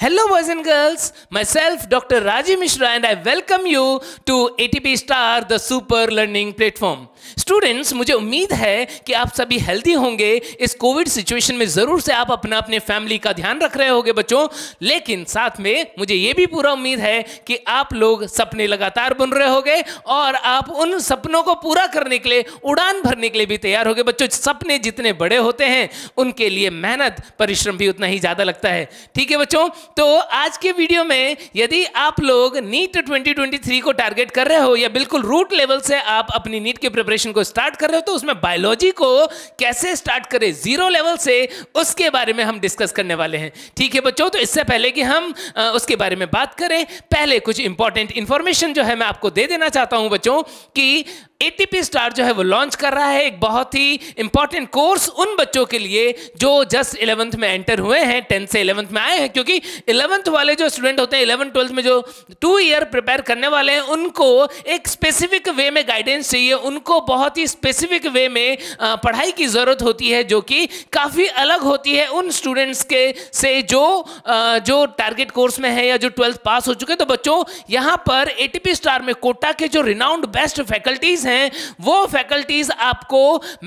Hello, boys and girls. Myself, Dr. Raji Mishra, and I welcome you to ATP Star, the super learning platform. Students मुझे उम्मीद है कि आप सभी healthy होंगे इस कोविड सिचुएशन में ज़रूर से आप अपना अपने फैमिली का ध्यान रख रहे होंगे बच्चों लेकिन साथ में मुझे ये भी पूरा उम्मीद है कि आप लोग सपने लगातार बुन रहे होंगे और आप उन सपनों को पूरा करने के लिए उड़ान भरने के लिए भी तैयार होंगे बच्चों सपने जितने बड़े होते हैं उनके लिए मेहनत परिश्रम भी उतना ही ज़्यादा लगता है ठीक है बच्चों तो आज के वीडियो में यदि आप लोग नीट 2023 को टारगेट कर रहे हो या बिल्कुल रूट लेवल से आप अपनी नीट के प्रिपरेशन को स्टार्ट कर रहे हो तो उसमें बायोलॉजी को कैसे स्टार्ट करें जीरो लेवल से उसके बारे में हम डिस्कस करने वाले हैं ठीक है बच्चों तो इससे पहले कि हम आ, उसके बारे में बात करें पहले कुछ इंपॉर्टेंट इंफॉर्मेशन जो है मैं आपको दे देना चाहता हूं बच्चों की एटीपी स्टार जो है वो लॉन्च कर रहा है एक बहुत ही इंपॉर्टेंट कोर्स उन बच्चों के लिए जो जस्ट इलेवंथ में एंटर हुए हैं टेंथ से इलेवंथ में आए हैं क्योंकि इलेवंथ वाले जो स्टूडेंट होते हैं इलेवन ट्वेल्थ में जो टू ईयर प्रिपेयर करने वाले हैं उनको एक स्पेसिफिक वे में गाइडेंस चाहिए उनको बहुत ही स्पेसिफिक वे में पढ़ाई की ज़रूरत होती है जो कि काफ़ी अलग होती है उन स्टूडेंट्स के से जो जो टारगेट कोर्स में है या जो ट्वेल्थ पास हो चुके तो बच्चों यहाँ पर एटीपी स्टार में कोटा के जो रिनाउंड बेस्ट फैकल्टीज़ हैं हैं वो फैकल्टीज आपको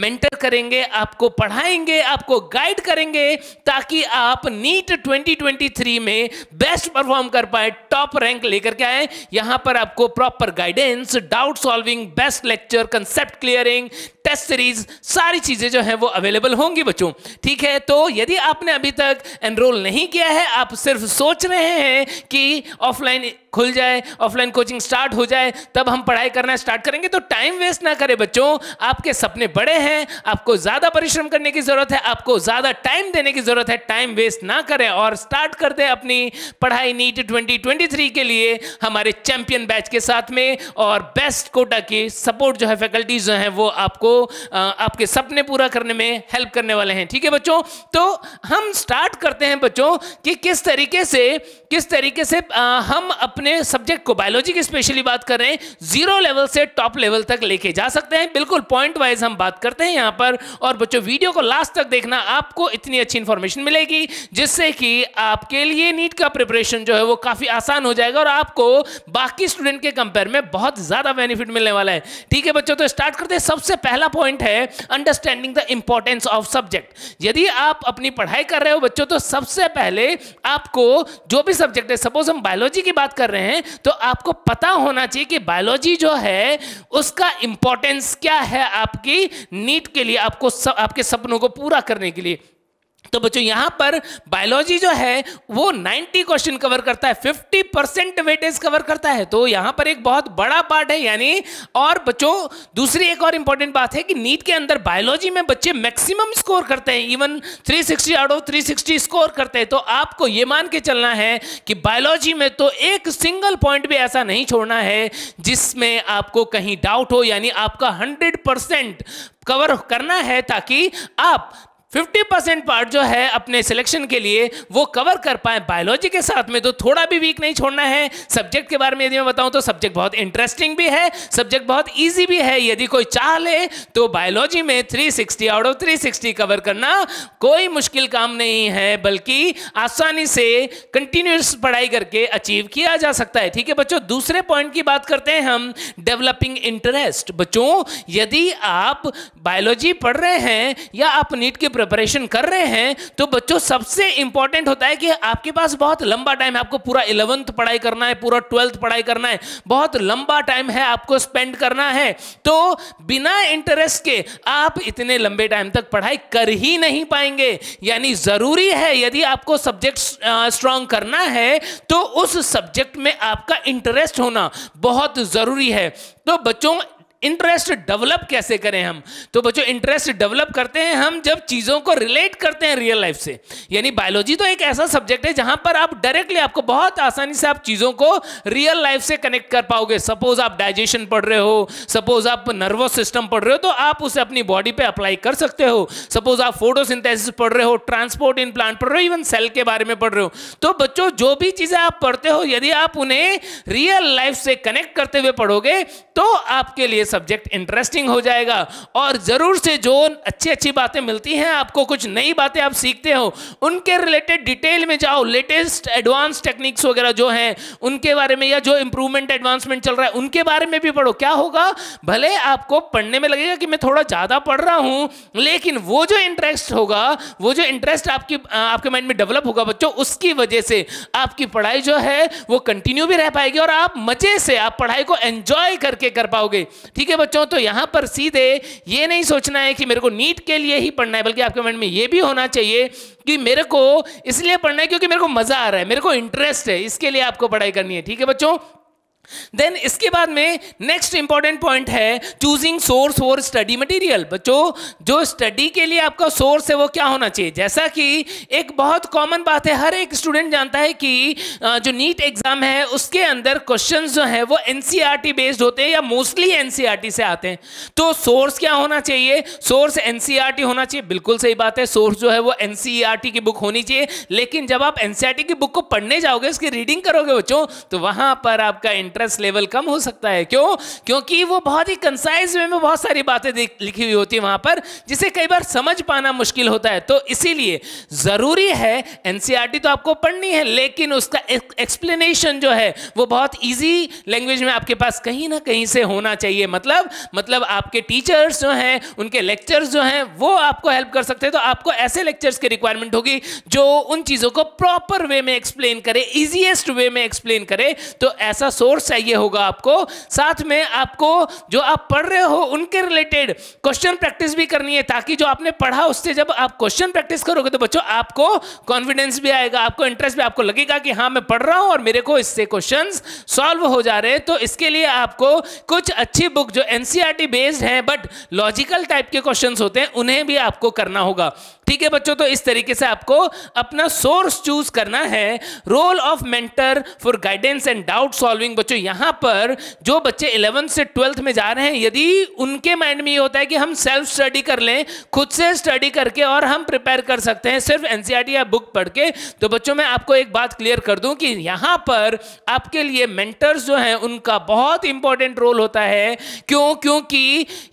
मेंटर करेंगे आपको पढ़ाएंगे आपको गाइड करेंगे ताकि आप नीट 2023 में बेस्ट परफॉर्म कर पाए टॉप रैंक लेकर के आए यहां पर आपको proper guidance doubt solving best lecture concept clearing test series सारी चीजें जो है वो अवेलेबल होंगी बच्चों ठीक है तो यदि आपने अभी तक एनरोल नहीं किया है आप सिर्फ सोच रहे हैं कि ऑफलाइन खुल जाए ऑफलाइन कोचिंग स्टार्ट हो जाए तब हम पढ़ाई करना स्टार्ट करेंगे तो टाइम टाइम वेस्ट ना करें बच्चों आपके सपने बड़े हैं आपको ज़्यादा परिश्रम करने की ज़रूरत है आपको ज़्यादा टाइम देने की ज़रूरत है टाइम वेस्ट ना करें और स्टार्ट कर दें अपनी पढ़ाई नीट 2023 के लिए हमारे चैंपियन बैच के साथ में और बेस्ट कोटा की सपोर्ट जो है फैकल्टीज जो हैं वो आपको आपके सपने पूरा करने में हेल्प करने वाले हैं ठीक है बच्चों तो हम स्टार्ट करते हैं बच्चों कि किस तरीके से किस तरीके से आ, हम अपने सब्जेक्ट को बायोलॉजी की स्पेशली बात कर रहे हैं जीरो लेवल से टॉप लेवल तक लेके जा सकते हैं बिल्कुल पॉइंट वाइज हम बात करते हैं यहां पर और बच्चों वीडियो को लास्ट तक देखना आपको इतनी अच्छी इंफॉर्मेशन मिलेगी जिससे कि आपके लिए नीट का प्रिपरेशन जो है वो काफ़ी आसान हो जाएगा और आपको बाकी स्टूडेंट के कंपेयर में बहुत ज़्यादा बेनिफिट मिलने वाला है ठीक है बच्चों तो स्टार्ट करते हैं सबसे पहला पॉइंट है understanding the importance of subject यदि आप अपनी पढ़ाई कर रहे हो बच्चों तो सबसे पहले आपको जो भी सब्जेक्ट है सपोज हम बायोलॉजी की बात कर रहे हैं तो आपको पता होना चाहिए कि बायोलॉजी जो है उसका इंपॉर्टेंस क्या है आपकी नीट के लिए आपको सब, आपके सपनों को पूरा करने के लिए तो बच्चों यहां पर बायोलॉजी जो है वो 90 क्वेश्चन कवर करता है 50 परसेंट वेटेज कवर करता है तो यहां पर एक बहुत बड़ा पार्ट है यानी और बच्चों दूसरी एक और इंपॉर्टेंट बात है कि नीट के अंदर बायोलॉजी में बच्चे मैक्सिमम स्कोर करते हैं even 360 sixty out of three score करते हैं तो आपको ये मान के चलना है कि बायोलॉजी में तो एक सिंगल पॉइंट भी ऐसा नहीं छोड़ना है जिसमें आपको कहीं डाउट हो यानी आपका हंड्रेड कवर करना है ताकि आप फिफ्टी परसेंट पार्ट जो है अपने सिलेक्शन के लिए वो कवर कर पाए बायोलॉजी के साथ में तो थोड़ा भी वीक नहीं छोड़ना है सब्जेक्ट के बारे में यदि मैं बताऊं तो सब्जेक्ट बहुत इंटरेस्टिंग भी है सब्जेक्ट बहुत ईजी भी है यदि कोई चाह ले तो बायोलॉजी में three sixty out of three sixty cover करना कोई मुश्किल काम नहीं है बल्कि आसानी से कंटिन्यूस पढ़ाई करके अचीव किया जा सकता है ठीक है बच्चों दूसरे पॉइंट की बात करते हैं हम डेवलपिंग इंटरेस्ट बच्चों यदि आप बायोलॉजी पढ़ रहे हैं या आप नीट के प्रिपरेशन कर रहे हैं तो बच्चों सबसे इंपॉर्टेंट होता है कि आपके पास बहुत लंबा टाइम है आपको पूरा इलेवंथ पढ़ाई करना है पूरा ट्वेल्थ पढ़ाई करना है बहुत लंबा टाइम है आपको स्पेंड करना है तो बिना इंटरेस्ट के आप इतने लंबे टाइम तक पढ़ाई कर ही नहीं पाएंगे यानी ज़रूरी है यदि आपको सब्जेक्ट स्ट्रांग करना है तो उस सब्जेक्ट में आपका इंटरेस्ट होना बहुत ज़रूरी है तो बच्चों इंटरेस्ट डेवलप कैसे करें हम तो बच्चों इंटरेस्ट डेवलप करते हैं हम जब चीज़ों को रिलेट करते हैं रियल लाइफ से यानी बायोलॉजी तो एक ऐसा सब्जेक्ट है जहां पर आप डायरेक्टली आपको बहुत आसानी से आप चीज़ों को रियल लाइफ से कनेक्ट कर पाओगे सपोज आप डाइजेशन पढ़ रहे हो सपोज आप नर्वस सिस्टम पढ़ रहे हो तो आप उसे अपनी बॉडी पर अप्लाई कर सकते हो सपोज आप फोटो पढ़ रहे हो ट्रांसपोर्ट इन प्लांट पढ़ रहे हो इवन सेल के बारे में पढ़ रहे हो तो बच्चों जो भी चीज़ें आप पढ़ते हो यदि आप उन्हें रियल लाइफ से कनेक्ट करते हुए पढ़ोगे तो आपके लिए सब्जेक्ट इंटरेस्टिंग हो जाएगा और ज़रूर से जो अच्छी अच्छी बातें मिलती हैं आपको कुछ नई बातें आप सीखते हो उनके रिलेटेड डिटेल में जाओ लेटेस्ट एडवांस टेक्निक्स वगैरह जो हैं उनके बारे में या जो इंप्रूवमेंट एडवांसमेंट चल रहा है उनके बारे में भी पढ़ो क्या होगा भले आपको पढ़ने में लगेगा कि मैं थोड़ा ज़्यादा पढ़ रहा हूँ लेकिन वो जो इंटरेस्ट होगा वो जो इंटरेस्ट आपकी आपके माइंड में डेवलप होगा बच्चों उसकी वजह से आपकी पढ़ाई जो है वो कंटिन्यू भी रह पाएगी और आप मज़े से आप पढ़ाई को एंजॉय करके कर पाओगे ठीक है बच्चों तो यहाँ पर सीधे ये नहीं सोचना है कि मेरे को नीट के लिए ही पढ़ना है बल्कि आपके माइंड में ये भी होना चाहिए कि मेरे को इसलिए पढ़ना है क्योंकि मेरे को मज़ा आ रहा है मेरे को इंटरेस्ट है इसके लिए आपको पढ़ाई करनी है ठीक है बच्चों देन इसके बाद में नेक्स्ट इंपॉर्टेंट पॉइंट है choosing source for study material बच्चों जो स्टडी के लिए आपका सोर्स है वो क्या होना चाहिए जैसा कि एक बहुत कॉमन बात है हर एक स्टूडेंट जानता है कि जो नीट एग्जाम है उसके अंदर क्वेश्चंस जो है वो एनसीईआरटी बेस्ड e होते हैं या मोस्टली एनसीईआरटी e से आते हैं तो सोर्स क्या होना चाहिए सोर्स एनसीईआरटी e होना चाहिए बिल्कुल सही बात है सोर्स जो है वो एनसीईआरटी की बुक होनी चाहिए लेकिन जब आप एनसीईआरटी की बुक को पढ़ने जाओगे उसकी रीडिंग करोगे बच्चों तो वहां पर आपका इंटरेस्ट लेवल कम हो सकता है क्यों क्योंकि वो बहुत ही कंसाइज वे में बहुत सारी बातें लिखी हुई होती है वहां पर जिसे कई बार समझ पाना मुश्किल होता है तो इसीलिए ज़रूरी है एन e तो आपको पढ़नी है लेकिन उसका एक्सप्लेनेशन जो है वो बहुत ईजी लैंग्वेज में आपके पास कहीं ना कहीं से होना चाहिए मतलब मतलब आपके टीचर्स जो हैं उनके लेक्चर्स जो हैं वो आपको हेल्प कर सकते हैं तो आपको ऐसे लेक्चर्स की रिक्वायरमेंट होगी जो उन चीज़ों को प्रॉपर वे में एक्सप्लेन करे इजिएस्ट वे में एक्सप्लेन करे तो ऐसा सोर्स कोर्स चाहिए होगा आपको साथ में आपको जो आप पढ़ रहे हो उनके रिलेटेड क्वेश्चन प्रैक्टिस भी करनी है ताकि जो आपने पढ़ा उससे जब आप क्वेश्चन प्रैक्टिस करोगे तो बच्चों आपको कॉन्फिडेंस भी आएगा आपको इंटरेस्ट भी आपको लगेगा कि हाँ मैं पढ़ रहा हूँ और मेरे को इससे क्वेश्चन सॉल्व हो जा रहे हैं तो इसके लिए आपको कुछ अच्छी बुक जो एनसीईआरटी बेस्ड है बट लॉजिकल टाइप के क्वेश्चन होते हैं उन्हें भी आपको करना होगा ठीक है बच्चों तो इस तरीके से आपको अपना सोर्स चूज करना है role of mentor for guidance and doubt solving बच्चों बच्चों यहां पर जो बच्चे इलेवंथ से ट्वेल्थ में जा रहे हैं यदि उनके माइंड में ये होता है कि हम सेल्फ स्टडी कर लें खुद से स्टडी करके और हम प्रिपेयर कर सकते हैं सिर्फ एनसीआर e या बुक पढ़ के तो बच्चों मैं आपको एक बात क्लियर कर दूं कि यहां पर आपके लिए मेंटर्स जो हैं उनका बहुत इंपॉर्टेंट रोल होता है क्यों क्योंकि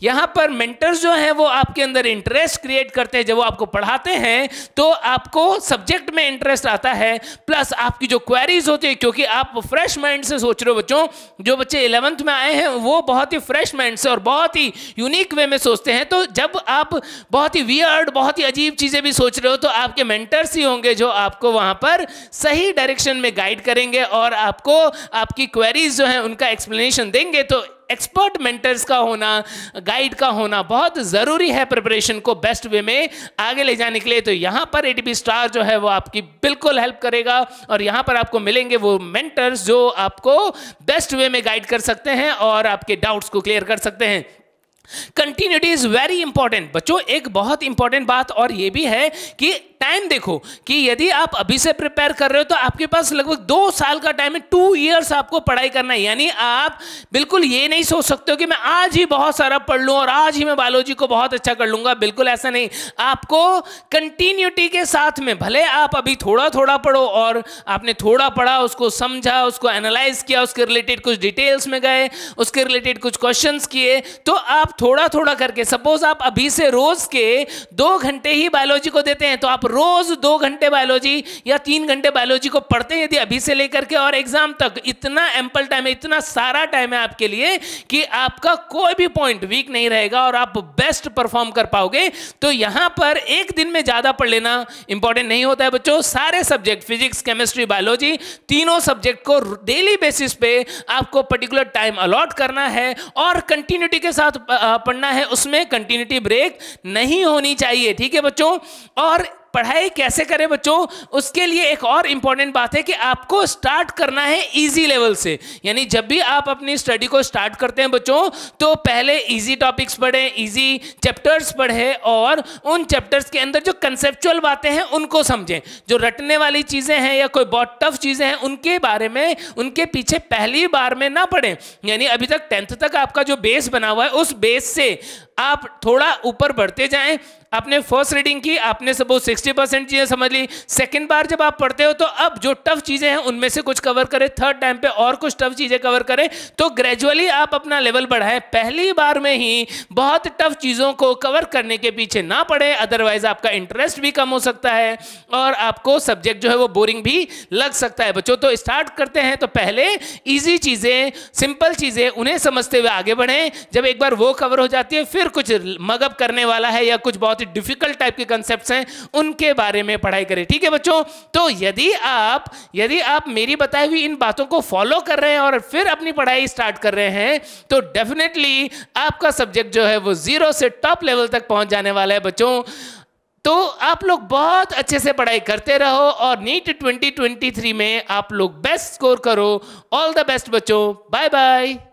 यहां पर मेंटर्स जो हैं वो आपके अंदर इंटरेस्ट क्रिएट करते हैं जब वो आपको पढ़ाते हैं तो आपको सब्जेक्ट में इंटरेस्ट आता है प्लस आपकी जो क्वेरीज होती है क्योंकि आप फ्रेश माइंड से सोच रहे हो बच्चों बच्चों जो बच्चे इलेवंथ में आए हैं वो बहुत ही फ्रेश माइंड से और बहुत ही यूनिक वे में सोचते हैं तो जब आप बहुत ही वियर्ड बहुत ही अजीब चीज़ें भी सोच रहे हो तो आपके मेंटर्स ही होंगे जो आपको वहाँ पर सही डायरेक्शन में गाइड करेंगे और आपको आपकी क्वेरीज जो हैं उनका एक्सप्लेनेशन देंगे तो एक्सपर्ट मेंटर्स का होना गाइड का होना बहुत ज़रूरी है प्रिपरेशन को बेस्ट वे में आगे ले जाने के लिए तो यहाँ पर ए स्टार जो है वो आपकी बिल्कुल हेल्प करेगा और यहाँ पर आपको मिलेंगे वो मेंटर्स जो आपको बेस्ट वे में गाइड कर सकते हैं और आपके डाउट्स को क्लियर कर सकते हैं कंटिन्यूटी इज़ वेरी इंपॉर्टेंट बच्चों एक बहुत इंपॉर्टेंट बात और यह भी है कि टाइम देखो कि यदि आप अभी से प्रिपेयर कर रहे हो तो आपके पास लगभग दो साल का टाइम है टू ईयर्स आपको पढ़ाई करना है यानी आप बिल्कुल ये नहीं सोच सकते हो कि मैं आज ही बहुत सारा पढ़ लूँ और आज ही मैं बायोलॉजी को बहुत अच्छा कर लूँगा बिल्कुल ऐसा नहीं आपको कंटिन्यूटी के साथ में भले आप अभी थोड़ा थोड़ा पढ़ो और आपने थोड़ा पढ़ा उसको समझा उसको एनालाइज किया उसके रिलेटेड कुछ डिटेल्स में गए उसके रिलेटेड कुछ क्वेश्चन किए तो आप थोड़ा थोड़ा करके सपोज आप अभी से रोज के दो घंटे ही बायोलॉजी को देते हैं तो आप रोज दो घंटे बायोलॉजी या तीन घंटे बायोलॉजी को पढ़ते यदि अभी से लेकर के और एग्जाम तक इतना एम्पल टाइम है इतना सारा टाइम है आपके लिए कि आपका कोई भी पॉइंट वीक नहीं रहेगा और आप बेस्ट परफॉर्म कर पाओगे तो यहां पर एक दिन में ज्यादा पढ़ लेना इंपॉर्टेंट नहीं होता है बच्चों सारे सब्जेक्ट फिजिक्स केमिस्ट्री बायोलॉजी तीनों सब्जेक्ट को डेली बेसिस पे आपको पर्टिकुलर टाइम अलॉट करना है और कंटिन्यूटी के साथ पढ़ना है उसमें कंटिन्यूटी ब्रेक नहीं होनी चाहिए ठीक है बच्चों और पढ़ाई कैसे करें बच्चों उसके लिए एक और इम्पॉर्टेंट बात है कि आपको स्टार्ट करना है ईजी लेवल से यानी जब भी आप अपनी स्टडी को स्टार्ट करते हैं बच्चों तो पहले ईजी टॉपिक्स पढ़ें ईजी चैप्टर्स पढ़ें और उन चैप्टर्स के अंदर जो कंसेप्चुअल बातें हैं उनको समझें जो रटने वाली चीज़ें हैं या कोई बहुत टफ चीज़ें हैं उनके बारे में उनके पीछे पहली बार में ना पढ़ें यानी अभी तक टेंथ तक आपका जो बेस बना हुआ है उस बेस से आप थोड़ा ऊपर बढ़ते जाएं आपने फर्स्ट रीडिंग की आपने सपोज 60 परसेंट चीज़ें समझ ली सेकंड बार जब आप पढ़ते हो तो अब जो टफ चीज़ें हैं उनमें से कुछ कवर करें थर्ड टाइम पे और कुछ टफ चीज़ें कवर करें तो ग्रेजुअली आप अपना लेवल बढ़ाएं पहली बार में ही बहुत टफ चीज़ों को कवर करने के पीछे ना पड़े अदरवाइज आपका इंटरेस्ट भी कम हो सकता है और आपको सब्जेक्ट जो है वो बोरिंग भी लग सकता है बच्चों तो स्टार्ट करते हैं तो पहले ईजी चीज़ें सिंपल चीज़ें उन्हें समझते हुए आगे बढ़ें जब एक बार वो कवर हो जाती है फिर फिर कुछ मगअप करने वाला है या कुछ बहुत ही डिफिकल्ट टाइप के कंसेप्ट हैं उनके बारे में पढ़ाई करें ठीक है बच्चों तो यदि आप यदि आप मेरी बताई हुई इन बातों को फॉलो कर रहे हैं और फिर अपनी पढ़ाई स्टार्ट कर रहे हैं तो डेफिनेटली आपका सब्जेक्ट जो है वो जीरो से टॉप लेवल तक पहुंच जाने वाला है बच्चों तो आप लोग बहुत अच्छे से पढ़ाई करते रहो और नीट 2023 में आप लोग बेस्ट स्कोर करो ऑल द बेस्ट बच्चों बाय बाय